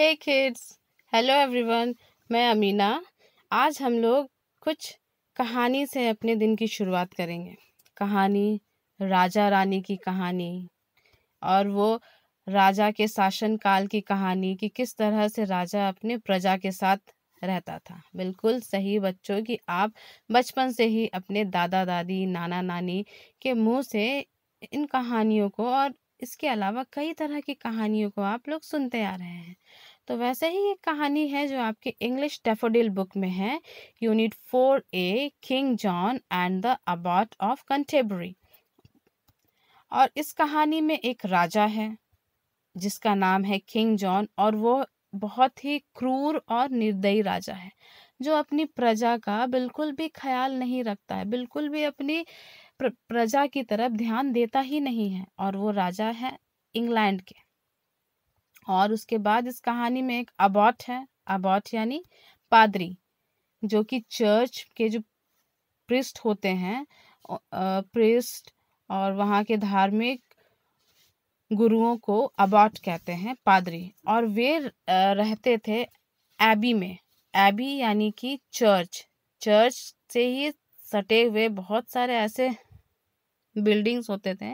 हे kids hello everyone मैं अमीना आज हम लोग कुछ कहानी से अपने दिन की शुरुआत करेंगे कहानी राजा रानी की कहानी और वो राजा के शासनकाल की कहानी कि किस तरह से राजा अपने प्रजा के साथ रहता था बिल्कुल सही बच्चों कि आप बचपन से ही अपने दादा दादी नाना नानी के मुंह से इन कहानियों को और इसके अलावा कई तरह की कहानियों को आप लोग सुनते आ रहे हैं तो वैसे ही ये कहानी है जो आपके इंग्लिश डेफोडिल बुक में है unit four A King John and the abbot of Canterbury और इस कहानी में एक राजा है जिसका नाम है किंग जॉन और वो बहुत ही क्रूर और निर्दयी राजा है जो अपनी प्रजा का बिल्कुल भी ख्याल नहीं रखता है बिल्कुल भी अपनी प्रजा की तरफ ध्यान देता ही नहीं है और वो राजा है इंग्लैंड के और उसके बाद इस कहानी में एक अबॉट है अबॉट यानी पादरी जो कि चर्च के जो पृष्ठ होते हैं पृष्ठ और वहाँ के धार्मिक गुरुओं को अबॉट कहते हैं पादरी और वे रहते थे एबी में एबी यानी कि चर्च चर्च से ही सटे हुए बहुत सारे ऐसे बिल्डिंग्स होते थे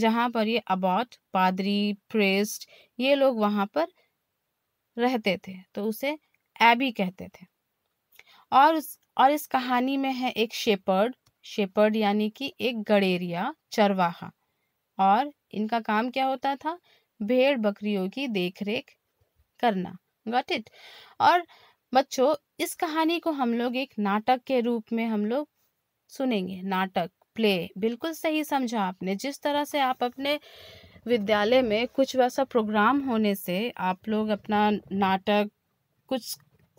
जहाँ पर ये अबॉट पादरी प्रेस्ट ये लोग वहाँ पर रहते थे तो उसे एबी कहते थे और उस और इस कहानी में है एक शेपर्ड शेपर्ड यानी कि एक गड़ेरिया चरवाहा और इनका काम क्या होता था भेड़ बकरियों की देखरेख करना गॉट इट और बच्चों इस कहानी को हम लोग एक नाटक के रूप में हम लोग सुनेंगे नाटक प्ले बिल्कुल सही समझा आपने जिस तरह से आप अपने विद्यालय में कुछ वैसा प्रोग्राम होने से आप लोग अपना नाटक कुछ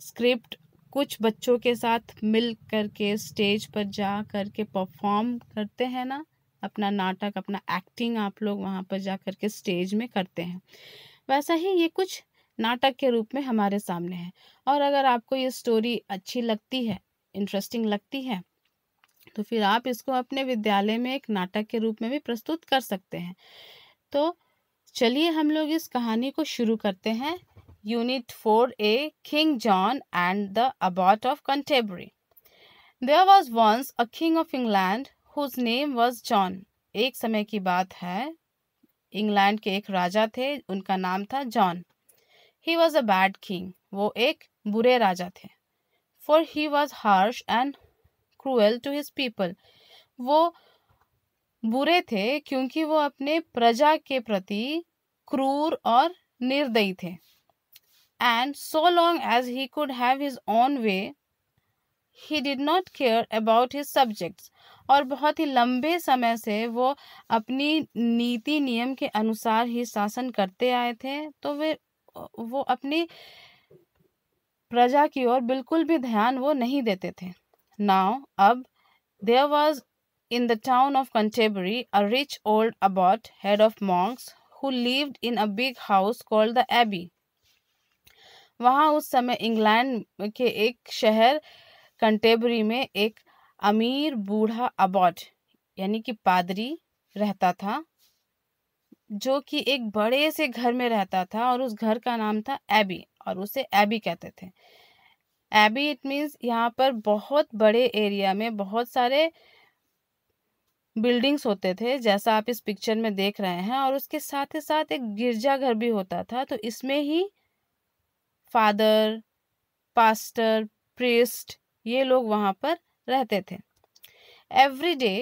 स्क्रिप्ट कुछ बच्चों के साथ मिल करके स्टेज पर जा करके परफॉर्म करते हैं ना अपना नाटक अपना एक्टिंग आप लोग वहाँ पर जा करके स्टेज में करते हैं वैसा ही ये कुछ नाटक के रूप में हमारे सामने है और अगर आपको ये स्टोरी अच्छी लगती है इंटरेस्टिंग लगती है तो फिर आप इसको अपने विद्यालय में एक नाटक के रूप में भी प्रस्तुत कर सकते हैं तो चलिए हम लोग इस कहानी को शुरू करते हैं unit four A King John and the abbot of Canterbury there was once a king of England whose name was John एक समय की बात है इंग्लैंड के एक राजा थे उनका नाम था John he was a bad king वो एक बुरे राजा थे for he was harsh and cruel to his people वो बुरे थे क्योंकि वो अपने प्रजा के प्रति क्रूर और निर्दयी थे and so long as he could have his own way he did not care about his subjects और बहुत ही लंबे समय से वो अपनी नीति नियम के अनुसार ही शासन करते आए थे तो वे वो अपनी प्रजा की ओर बिल्कुल भी ध्यान वो नहीं देते थे Now, ab, there was in the town of Canterbury a rich old abbot, head of monks, who lived in a big house called the Abbey. वहाँ उस समय इंग्लैंड के एक शहर कंटेबरी में एक अमीर बूढ़ा अबॉट यानी कि पादरी रहता था जो कि एक बड़े से घर में रहता था और उस घर का नाम था एबी और उसे एबी कहते थे एबी इट मीन्स यहाँ पर बहुत बड़े एरिया में बहुत सारे बिल्डिंग्स होते थे जैसा आप इस पिक्चर में देख रहे हैं और उसके साथ ही साथ एक गिरजाघर भी होता था तो इसमें ही फादर पास्टर प्रिस्ट ये लोग वहाँ पर रहते थे every day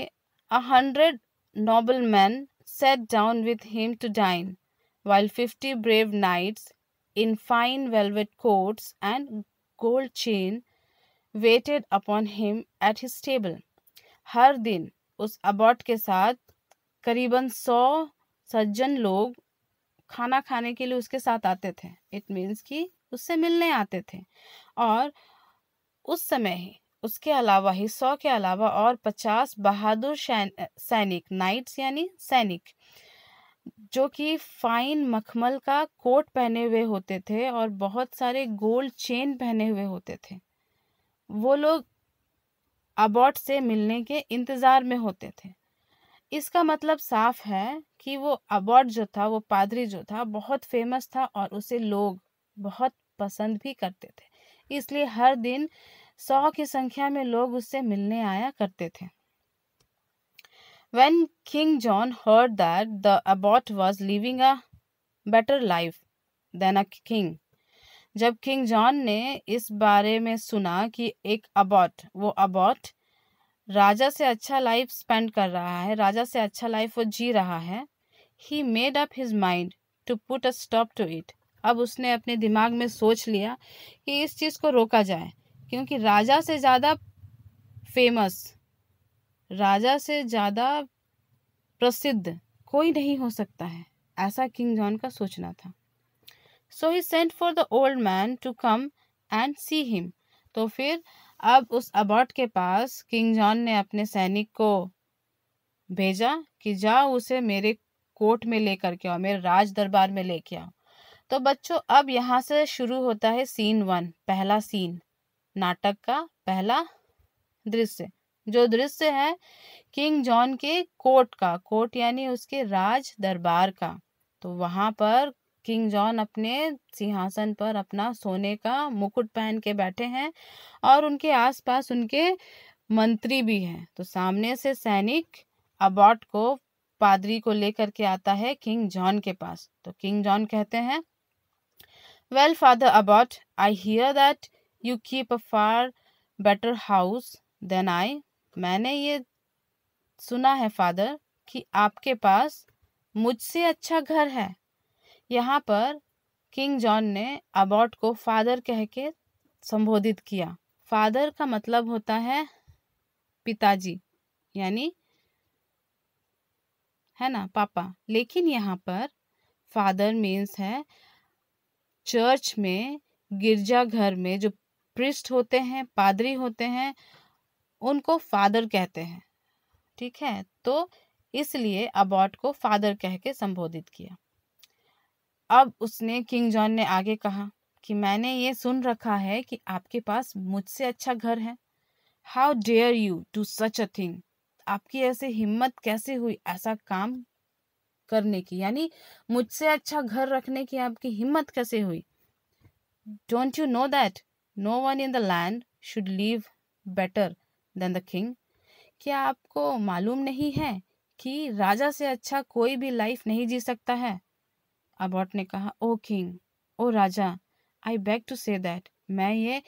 a hundred noble men sat down with him to dine while fifty brave knights in fine velvet coats and gold chains waited upon him at his table हर दिन उस Abbott के साथ करीबन सौ सज्जन लोग खाना खाने के लिए उसके साथ आते थे इट मीन्स कि उससे मिलने आते थे और उस समय ही उसके अलावा ही सौ के अलावा और पचास बहादुर सैनिक नाइट्स यानी सैनिक जो कि फाइन मखमल का कोट पहने हुए होते थे और बहुत सारे गोल्ड चेन पहने हुए होते थे वो लोग अबॉट से मिलने के इंतज़ार में होते थे इसका मतलब साफ है कि वो अबॉट जो था वो पादरी जो था बहुत फेमस था और उसे लोग बहुत पसंद भी करते थे इसलिए हर दिन सौ की संख्या में लोग उससे मिलने आया करते थे When King John heard that the abbot was living a better life than a king, जब किंग जॉन ने इस बारे में सुना कि एक अबॉट वो अबॉट राजा से अच्छा लाइफ स्पेंड कर रहा है राजा से अच्छा लाइफ वो जी रहा है he made up his mind to put a stop to it अब उसने अपने दिमाग में सोच लिया कि इस चीज़ को रोका जाए क्योंकि राजा से ज़्यादा फेमस राजा से ज़्यादा प्रसिद्ध कोई नहीं हो सकता है ऐसा किंग जॉन का सोचना था so he sent for the old man to come and see him तो फिर अब उस अबॉट के पास किंग जॉन ने अपने सैनिक को भेजा कि जाओ उसे मेरे कोर्ट में लेकर के आओ मेरे राज दरबार में लेके आओ तो बच्चों अब यहाँ से शुरू होता है सीन वन पहला सीन नाटक का पहला दृश्य जो दृश्य है किंग जॉन के कोर्ट का कोर्ट यानी उसके राज दरबार का तो वहाँ पर किंग जॉन अपने सिंहासन पर अपना सोने का मुकुट पहन के बैठे हैं और उनके आसपास उनके मंत्री भी हैं तो सामने से सैनिक अबॉट को पादरी को लेकर के आता है किंग जॉन के पास तो किंग जॉन कहते हैं well father abbot I hear that you keep a far better house than I मैंने ये सुना है फादर कि आपके पास मुझसे अच्छा घर है यहाँ पर किंग जॉन ने अबॉट को फादर कह के संबोधित किया फादर का मतलब होता है पिताजी यानी है ना पापा लेकिन यहाँ पर फादर मीन्स है चर्च में गिरजाघर में जो प्रिस्ट होते हैं पादरी होते हैं उनको फादर कहते हैं ठीक है तो इसलिए अबॉट को फादर कह के संबोधित किया अब उसने किंग जॉन ने आगे कहा कि मैंने ये सुन रखा है कि आपके पास मुझसे अच्छा घर है how dare you do such a thing आपकी ऐसे हिम्मत कैसे हुई ऐसा काम करने की यानी मुझसे अच्छा घर रखने की आपकी हिम्मत कैसे हुई don't you know that no one in the land should live better than the king क्या आपको मालूम नहीं है कि राजा से अच्छा कोई भी लाइफ नहीं जी सकता है अबॉट ने कहा ओ किंग ओ राजा I beg to say that मैं ये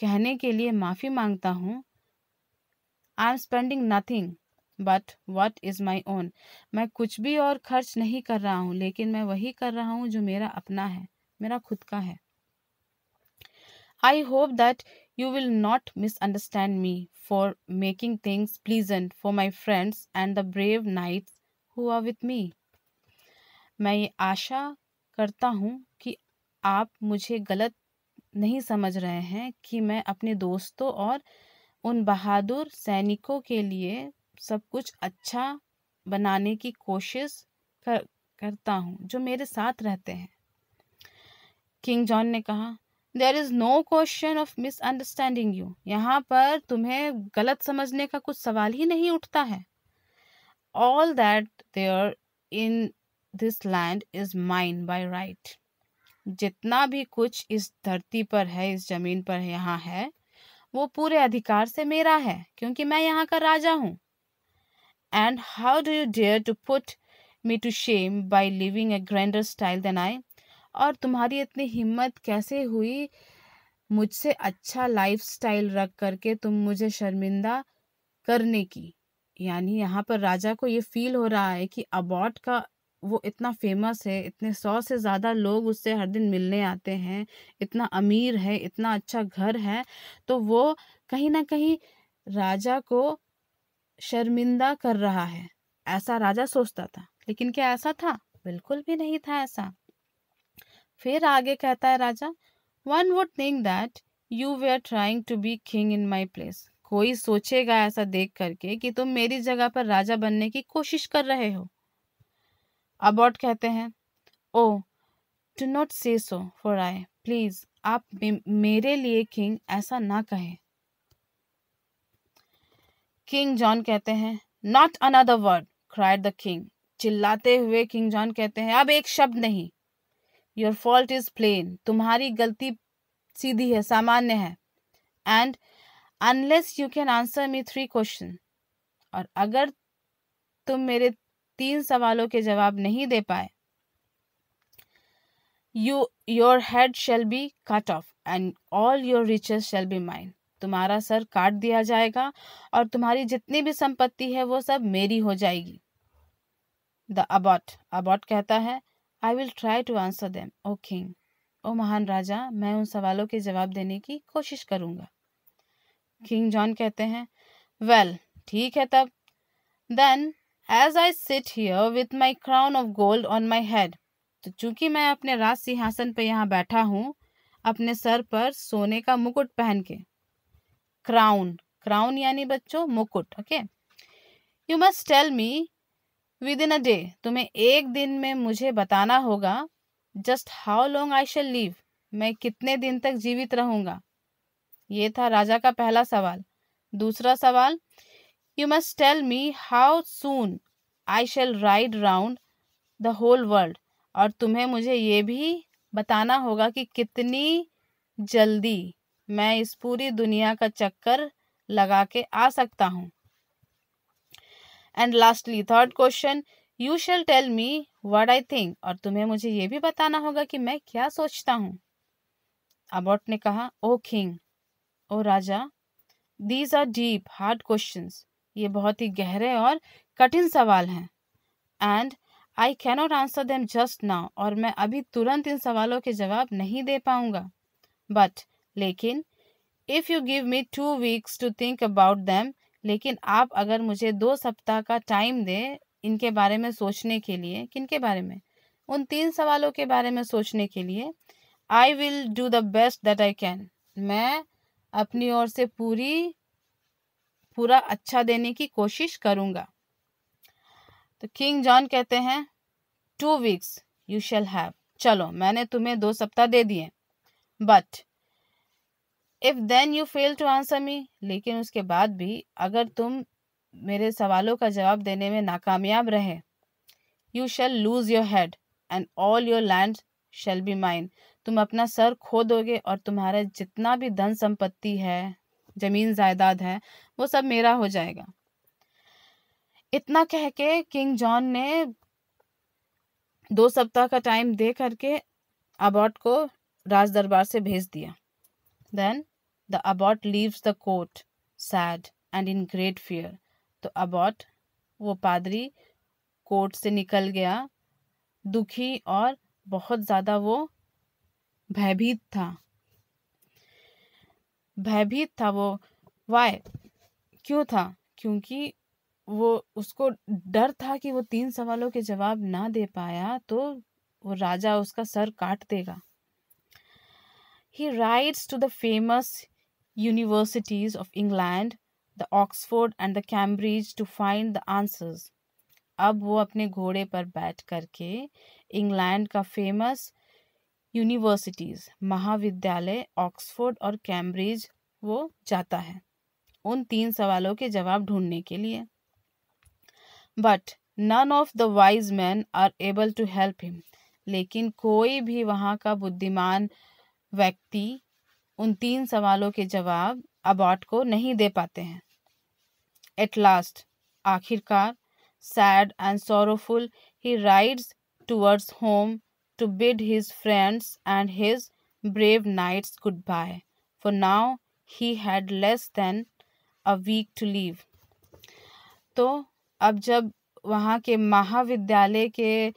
कहने के लिए माफ़ी मांगता हूँ I am spending nothing but what is my own मैं कुछ भी और खर्च नहीं कर रहा हूँ लेकिन मैं वही कर रहा हूँ जो मेरा अपना है मेरा खुद का है I hope that You will not misunderstand me for making things pleasant for my friends and the brave knights who are with me. मैं ये आशा करता हूँ कि आप मुझे गलत नहीं समझ रहे हैं कि मैं अपने दोस्तों और उन बहादुर सैनिकों के लिए सब कुछ अच्छा बनाने की कोशिश कर करता हूँ जो मेरे साथ रहते हैं किंग जॉन ने कहा there is no question of misunderstanding you यहाँ पर तुम्हें गलत समझने का कुछ सवाल ही नहीं उठता है all that there in this land is mine by right जितना भी कुछ इस धरती पर है इस जमीन पर यहाँ है वो पूरे अधिकार से मेरा है क्योंकि मैं यहाँ का राजा हूँ and how do you dare to put me to shame by living a grander style than I और तुम्हारी इतनी हिम्मत कैसे हुई मुझसे अच्छा लाइफस्टाइल रख करके तुम मुझे शर्मिंदा करने की यानी यहाँ पर राजा को ये फील हो रहा है कि अबॉट का वो इतना फेमस है इतने सौ से ज़्यादा लोग उससे हर दिन मिलने आते हैं इतना अमीर है इतना अच्छा घर है तो वो कहीं ना कहीं राजा को शर्मिंदा कर रहा है ऐसा राजा सोचता था लेकिन क्या ऐसा था बिल्कुल भी नहीं था ऐसा फिर आगे कहता है राजा one would think that you were trying to be king in my place कोई सोचेगा ऐसा देख करके कि तुम मेरी जगह पर राजा बनने की कोशिश कर रहे हो अबॉट कहते हैं ओ डू नॉट से सो फॉर आई प्लीज आप मेरे लिए किंग ऐसा ना कहे किंग जॉन कहते हैं not another word cried the king चिल्लाते हुए किंग जॉन कहते हैं अब एक शब्द नहीं योर फॉल्ट इज प्लेन तुम्हारी गलती सीधी है सामान्य है and unless you can answer me three question और अगर तुम मेरे तीन सवालों के जवाब नहीं दे पाए you your head shall be cut off and all your riches shall be mine तुम्हारा सर काट दिया जाएगा और तुम्हारी जितनी भी संपत्ति है वो सब मेरी हो जाएगी द अबॉट अबॉट कहता है I will try to answer them O king ओ महान राजा मैं उन सवालों के जवाब देने की कोशिश करूंगा किंग जॉन कहते हैं वेल well, ठीक है तब then as I sit here with my crown of gold on my head तो चूंकि मैं अपने राज सिंहासन पर यहाँ बैठा हूँ अपने सर पर सोने का मुकुट पहन के क्राउन क्राउन यानी बच्चों मुकुट okay you must tell me within a day तुम्हें एक दिन में मुझे बताना होगा just how long I shall live मैं कितने दिन तक जीवित रहूंगा ये था राजा का पहला सवाल दूसरा सवाल you must tell me how soon I shall ride round the whole world और तुम्हें मुझे ये भी बताना होगा कि कितनी जल्दी मैं इस पूरी दुनिया का चक्कर लगा के आ सकता हूँ and lastly third question you shall tell me what I think और तुम्हें मुझे ये भी बताना होगा कि मैं क्या सोचता हूँ अबॉट ने कहा ओ किंग ओ राजा these are deep hard question ये बहुत ही गहरे और कठिन सवाल हैं and I cannot answer them just now और मैं अभी तुरंत इन सवालों के जवाब नहीं दे पाऊंगा बट लेकिन if you give me two weeks to think about them लेकिन आप अगर मुझे दो सप्ताह का टाइम दें इनके बारे में सोचने के लिए किन के बारे में उन तीन सवालों के बारे में सोचने के लिए I will do the best that I can मैं अपनी ओर से पूरी पूरा अच्छा देने की कोशिश करूँगा तो किंग जॉन कहते हैं two weeks you shall have चलो मैंने तुम्हें दो सप्ताह दे दिए but if then you fail to answer me लेकिन उसके बाद भी अगर तुम मेरे सवालों का जवाब देने में नाकामयाब रहे you shall lose your head and all your land shall be mine तुम अपना सर खो दोगे और तुम्हारा जितना भी धन संपत्ति है जमीन जायदाद है वो सब मेरा हो जाएगा इतना कह के किंग जॉन ने दो सप्ताह का टाइम दे करके अबॉट को राज दरबार से भेज दिया then the abbot leaves the court sad and in great fear तो अबॉट वो पादरी कोर्ट से निकल गया दुखी और बहुत ज़्यादा वो भयभीत था भयभीत था वो वाय क्यों था क्योंकि वो उसको डर था कि वो तीन सवालों के जवाब ना दे पाया तो वो राजा उसका सर काट देगा he rides to the famous universities of England, the Oxford and the Cambridge to find the answers. अब वो अपने घोड़े पर बैठ करके इंग्लैंड का फेमस यूनिवर्सिटीज़ महाविद्यालय ऑक्सफोर्ड और कैम्ब्रिज वो जाता है उन तीन सवालों के जवाब ढूंढने के लिए but none of the wise men are able to help him लेकिन कोई भी वहाँ का बुद्धिमान व्यक्ति उन तीन सवालों के जवाब अबॉट को नहीं दे पाते हैं एट लास्ट आखिरकार sad and sorrowful he rides towards home to bid his friends and his brave knights goodbye for now he had less than a week to live तो अब जब वहाँ के महाविद्यालय के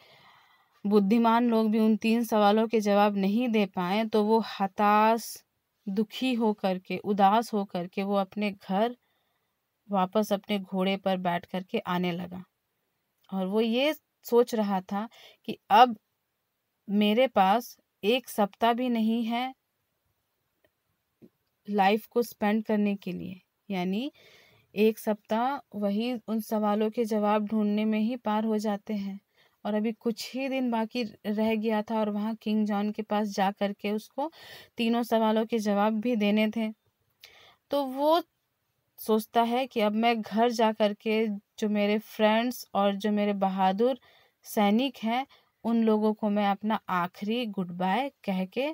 बुद्धिमान लोग भी उन तीन सवालों के जवाब नहीं दे पाए तो वो हताश दुखी हो करके उदास हो करके वो अपने घर वापस अपने घोड़े पर बैठ करके आने लगा और वो ये सोच रहा था कि अब मेरे पास एक सप्ताह भी नहीं है लाइफ को स्पेंड करने के लिए यानी एक सप्ताह वही उन सवालों के जवाब ढूंढने में ही पार हो जाते हैं और अभी कुछ ही दिन बाकी रह गया था और वहाँ किंग जॉन के पास जा कर के उसको तीनों सवालों के जवाब भी देने थे तो वो सोचता है कि अब मैं घर जा कर के जो मेरे फ्रेंड्स और जो मेरे बहादुर सैनिक हैं उन लोगों को मैं अपना आखिरी गुड बाय कह के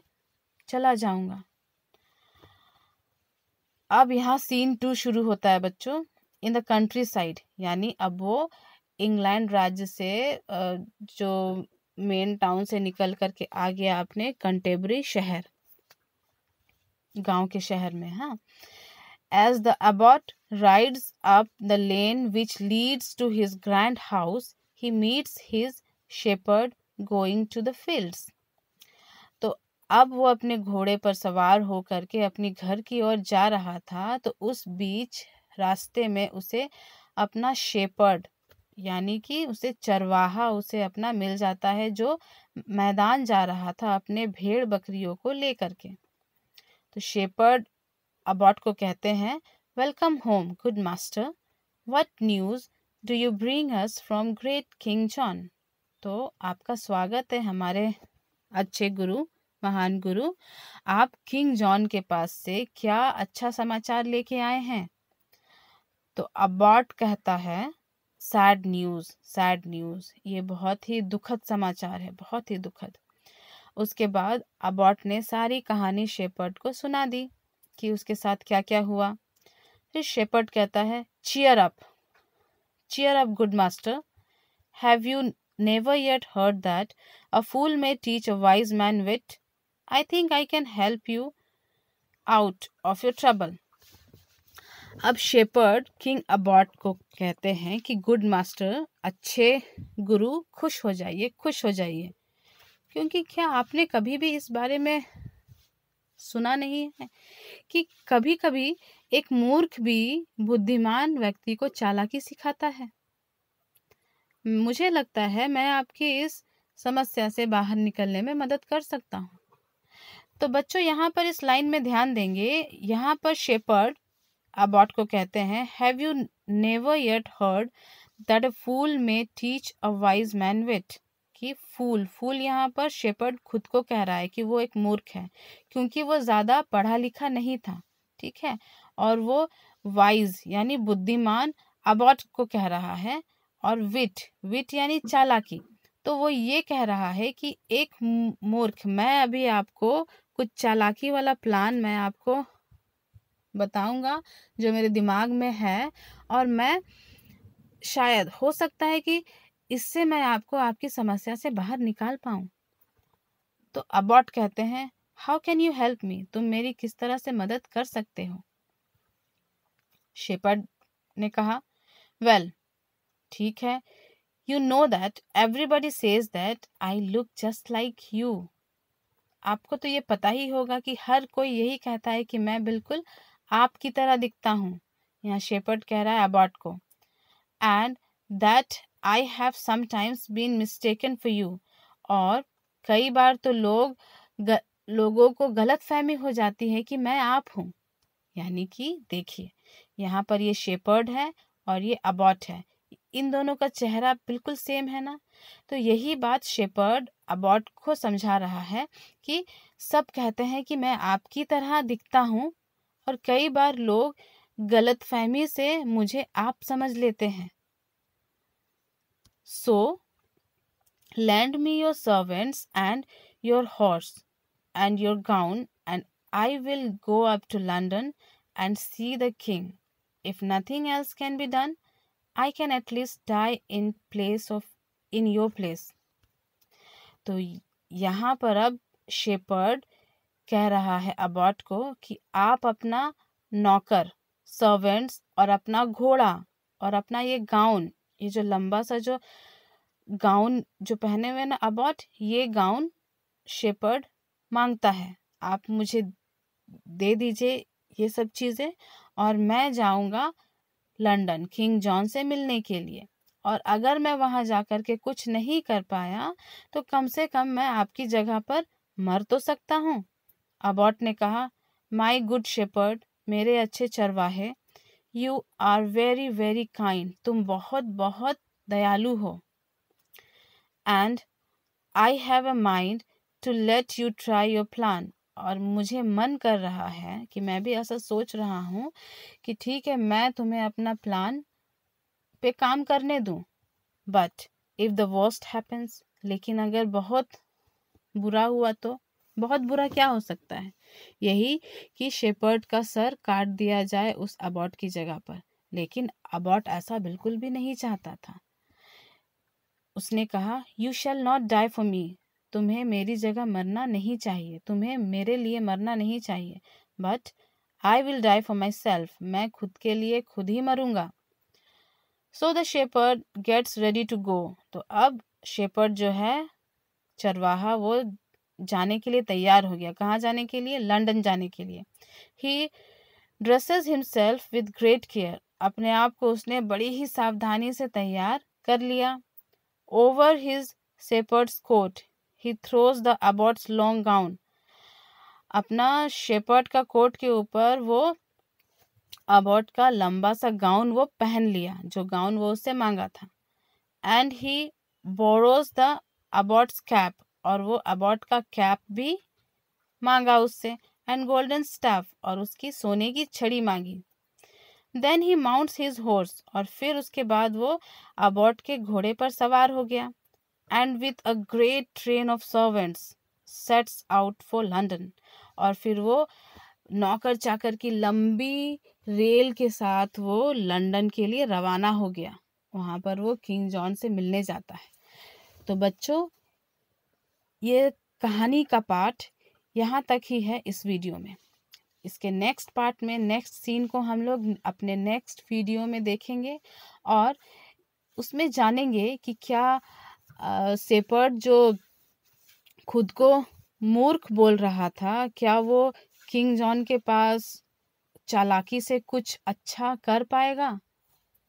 चला जाऊंगा अब यहाँ सीन टू शुरू होता है बच्चों इन द कंट्री साइड यानी अब वो इंग्लैंड राज्य से जो मेन टाउन से निकल करके आ गया अपने कंटेबरी शहर गांव के शहर में हाँ as the abbot rides up the lane which leads to his grand house he meets his shepherd going to the fields तो अब वो अपने घोड़े पर सवार हो करके अपने घर की ओर जा रहा था तो उस बीच रास्ते में उसे अपना शेपर्ड यानी कि उसे चरवाहा उसे अपना मिल जाता है जो मैदान जा रहा था अपने भेड़ बकरियों को लेकर के तो शेपर्ड अबॉट को कहते हैं welcome home good master what news do you bring us from great King John तो आपका स्वागत है हमारे अच्छे गुरु महान गुरु आप किंग जॉन के पास से क्या अच्छा समाचार लेके आए हैं तो अबॉट कहता है सैड न्यूज़ सैड न्यूज़ ये बहुत ही दुखद समाचार है बहुत ही दुखद उसके बाद अबॉट ने सारी कहानी शेपर्ड को सुना दी कि उसके साथ क्या क्या हुआ फिर शेपर्ड कहता है cheer up cheer up good master have you never yet heard that a fool may teach a wise man wit I think I can help you out of your trouble अब shepherd king abbot को कहते हैं कि good master अच्छे गुरु खुश हो जाइए खुश हो जाइए क्योंकि क्या आपने कभी भी इस बारे में सुना नहीं है कि कभी कभी एक मूर्ख भी बुद्धिमान व्यक्ति को चालाकी सिखाता है मुझे लगता है मैं आपकी इस समस्या से बाहर निकलने में मदद कर सकता हूँ तो बच्चों यहाँ पर इस लाइन में ध्यान देंगे यहाँ पर शेपर्ड अबाउट को कहते हैं have you never yet heard that a fool may teach a wise man wit कि फूल फूल यहाँ पर शेपर्ड खुद को कह रहा है कि वो एक मूर्ख है क्योंकि वो ज़्यादा पढ़ा लिखा नहीं था ठीक है और वो वाइज यानी बुद्धिमान अबाउट को कह रहा है और विट विट यानी चालाकी तो वो ये कह रहा है कि एक मूर्ख मैं अभी आपको कुछ चालाकी वाला प्लान मैं आपको बताऊंगा जो मेरे दिमाग में है और मैं शायद हो सकता है कि इससे मैं आपको आपकी समस्या से बाहर निकाल पाऊँ तो अबॉट कहते हैं how can you help me तुम मेरी किस तरह से मदद कर सकते हो शेपर्ड ने कहा वेल well, ठीक है you know that everybody says that I look just like you आपको तो ये पता ही होगा कि हर कोई यही कहता है कि मैं बिल्कुल आपकी तरह दिखता हूँ यहाँ शेपर्ड कह रहा है अबॉट को and that I have sometimes been mistaken for you और कई बार तो लोग ग, लोगों को गलत फहमी हो जाती है कि मैं आप हूँ यानी कि देखिए यहाँ पर ये शेपर्ड है और ये अबॉट है इन दोनों का चेहरा बिल्कुल सेम है ना तो यही बात शेपर्ड अबॉट को समझा रहा है कि सब कहते हैं कि मैं आपकी तरह दिखता हूँ और कई बार लोग गलतफहमी से मुझे आप समझ लेते हैं so lend me your servants and your horse and your gown and I will go up to London and see the king if nothing else can be done I can at least die in place of in your place तो यहाँ पर अब shepherd कह रहा है abbot को कि आप अपना नौकर सर्वेंट्स और अपना घोड़ा और अपना ये गाउन ये जो लंबा सा जो गाउन जो पहने हुए ना अबॉट ये गाउन शेपर्ड मांगता है आप मुझे दे दीजिए ये सब चीज़ें और मैं जाऊंगा लंदन किंग जॉन से मिलने के लिए और अगर मैं वहाँ जा कर के कुछ नहीं कर पाया तो कम से कम मैं आपकी जगह पर मर तो सकता हूँ अबॉट ने कहा माई गुड शेपर्ड मेरे अच्छे चरवाहे you are very very kind तुम बहुत बहुत दयालु हो and I have a mind to let you try your plan और मुझे मन कर रहा है कि मैं भी ऐसा सोच रहा हूँ कि ठीक है मैं तुम्हें अपना प्लान पे काम करने दूँ but if the worst happens लेकिन अगर बहुत बुरा हुआ तो बहुत बुरा क्या हो सकता है यही कि शेपर्ड का सर काट दिया जाए उस अबॉट की जगह पर लेकिन अबॉट ऐसा बिल्कुल भी नहीं चाहता था उसने कहा you shall not die for me तुम्हें मेरी जगह मरना नहीं चाहिए तुम्हें मेरे लिए मरना नहीं चाहिए but I will die for myself मैं खुद के लिए खुद ही मरूंगा so the shepherd gets ready to go तो अब शेपर्ड जो है चरवाहा वो जाने के लिए तैयार हो गया कहाँ जाने के लिए लंदन जाने के लिए ही dresses himself with great care अपने आप को उसने बड़ी ही सावधानी से तैयार कर लिया over his shepherd's coat he throws the abbot's long gown अपना शेपर्ड का कोट के ऊपर वो अबॉट का लंबा सा गाउन वो पहन लिया जो गाउन वो उससे मांगा था and he borrows the abbot's cap और वो अबॉट का कैप भी मांगा उससे एंड गोल्डन स्टाफ और उसकी सोने की छड़ी मांगी then he mounts his horse और फिर उसके बाद वो अबॉट के घोड़े पर सवार हो गया and with a great train of servants sets out for London और फिर वो नौकर चाकर की लंबी रेल के साथ वो लंदन के लिए रवाना हो गया वहाँ पर वो किंग जॉन से मिलने जाता है तो बच्चों ये कहानी का पार्ट यहाँ तक ही है इस वीडियो में इसके नेक्स्ट पार्ट में नेक्स्ट सीन को हम लोग अपने नेक्स्ट वीडियो में देखेंगे और उसमें जानेंगे कि क्या सेपर्ड जो खुद को मूर्ख बोल रहा था क्या वो किंग जॉन के पास चालाकी से कुछ अच्छा कर पाएगा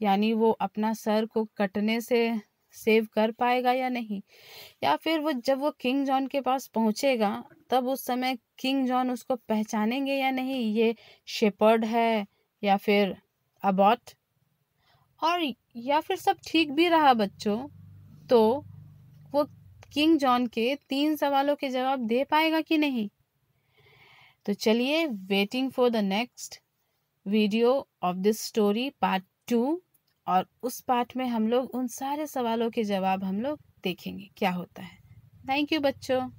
यानी वो अपना सर को कटने से सेव कर पाएगा या नहीं या फिर वो जब वो किंग जॉन के पास पहुँचेगा तब उस समय किंग जॉन उसको पहचानेंगे या नहीं ये शेपर्ड है या फिर अबॉट और या फिर सब ठीक भी रहा बच्चों तो वो किंग जॉन के तीन सवालों के जवाब दे पाएगा कि नहीं तो चलिए waiting for the next video of this story part two और उस पाठ में हम लोग उन सारे सवालों के जवाब हम लोग देखेंगे क्या होता है थैंक यू बच्चों